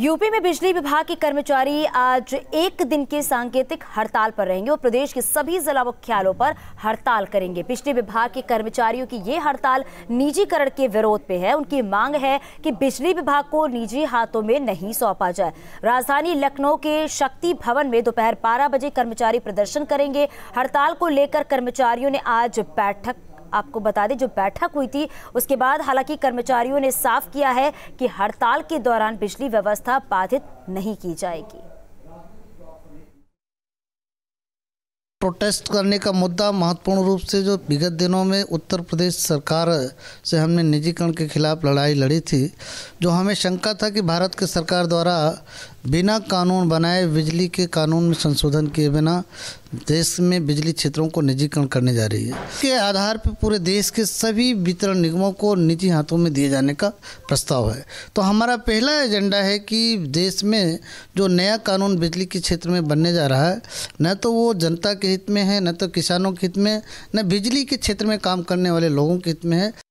UP में बिजली विभाग के कर्मचारी आज एक दिन के सांकेतिक हड़ताल पर रहेंगे और प्रदेश के सभी जिला मुख्यालयों पर हड़ताल करेंगे बिजली विभाग के कर्मचारियों की ये हड़ताल निजीकरण के विरोध पे है उनकी मांग है कि बिजली विभाग को निजी हाथों में नहीं सौंपा जाए राजधानी लखनऊ के शक्ति भवन में दोपहर बारह बजे कर्मचारी प्रदर्शन करेंगे हड़ताल को लेकर कर्मचारियों ने आज बैठक आपको बता दें जो बैठक हुई थी उसके बाद हालांकि कर्मचारियों ने साफ किया है कि हड़ताल के दौरान बिजली व्यवस्था बाधित नहीं की जाएगी प्रोटेस्ट करने का मुद्दा महत्वपूर्ण रूप से जो विगत दिनों में उत्तर प्रदेश सरकार से हमने निजीकरण के खिलाफ लड़ाई लड़ी थी जो हमें शंका था कि भारत के सरकार द्वारा बिना कानून बनाए बिजली के कानून में संशोधन किए बिना देश में बिजली क्षेत्रों को निजीकरण करने जा रही है इसके आधार पर पूरे देश के सभी वितरण निगमों को निजी हाथों में दिए जाने का प्रस्ताव है तो हमारा पहला एजेंडा है कि देश में जो नया कानून बिजली के क्षेत्र में बनने जा रहा है न तो वो जनता के हित में है न तो किसानों के हित में न बिजली के क्षेत्र में काम करने वाले लोगों के हित में है